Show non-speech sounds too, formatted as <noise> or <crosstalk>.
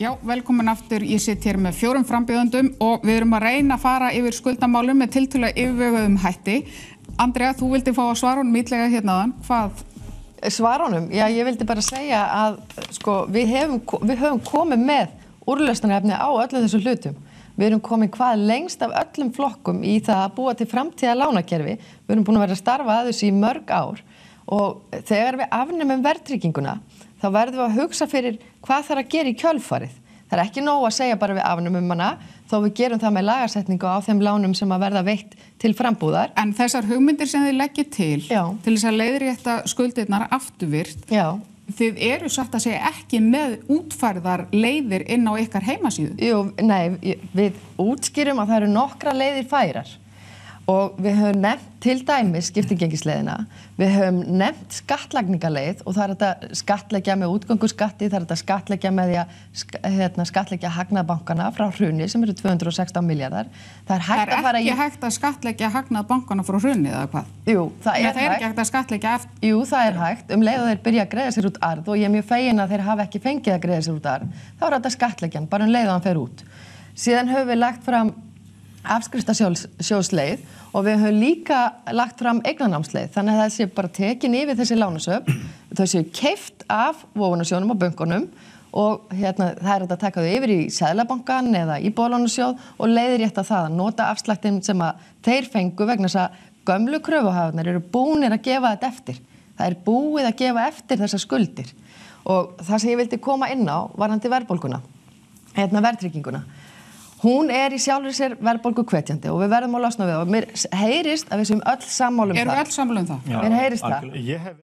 Já, velkomin aftur. Ég sitt hér með fjórum frambjöðundum og við erum að reyna að fara yfir skuldamálum með tiltúlega yfirvöguðum hætti. Andrea, þú vildi fá að svara honum ítlega hérnaðan. Hvað? Svara honum? Já, ég vildi bara segja að sko, við, hefum, við höfum komið með úrlöstunarefni á öllum þessum hlutum. Við erum komið hvað lengst af öllum flokkum í það að búa til framtíða lánakerfi. Við erum búin að vera að starfa að þessu í mörg ár og þegar við afnumum verðtrygginguna þá verðum við að hugsa fyrir hvað þarf að gera í kjölfarið. Það er ekki nóg að segja bara við afnumum hana þó við gerum það með lagarsetningu á þeim lánum sem að verða veitt til frambúðar. En þessar hugmyndir sem þið leggir til, Já. til þess að leiðri þetta skuldirnar afturvirt, Já. þið eru satt að segja ekki með útfarðar leiðir inn á ykkar heimasíðu? Jú, nei, við útskýrum að það eru nokkra leiðir færar og við höfum nefnt til dæmis skiptingengisleðina, við höfum nefnt skattlagningarleið og það er þetta skattleggja með útgöngurskatti, það er þetta skattleggja með því að hérna, skattleggja hagnaðbankana frá hruni sem eru 216 miljardar. Það er, hægt það er ekki í... hægt að skattleggja hagnaðbankana frá hruni eða hvað? Jú, það er, Nei, það er hægt. ekki hægt að skattleggja eftir. Jú, það er hægt. Um leið og þeir byrja að greiða sér út arð og ég er mjög fegin að þeir hafa ekki fengið að greiða sér út arð, þá er þetta skattleggjan, bara um leið og hann fer út. Síðan höfum við lagt fram afskriftasjóðsleið og við höfum líka lagt fram eignanámsleið þannig að það sé bara tekin yfir þessi lánasöp <clears throat> þau séu keift af vofunasjónum og böngunum og hérna, það er að taka þau yfir í sæðlabankan eða í bólánasjóð og leiðir rétt að það að nota afslættin sem að þeir fengu vegna þess að gömlu kröfuhafunar eru búinir að gefa þetta eftir það er búið að gefa eftir þessar skuldir og það sem ég vildi koma inn á varandi verðbólkuna hérna verðtrygginguna hún er í sjálfur sér verðbólgu kvetjandi og við verðum að lasna við það og mér heyrist að við séum öll sammálum það. Erum við öll sammálum það? Já, mér heyrist algjörlega. það.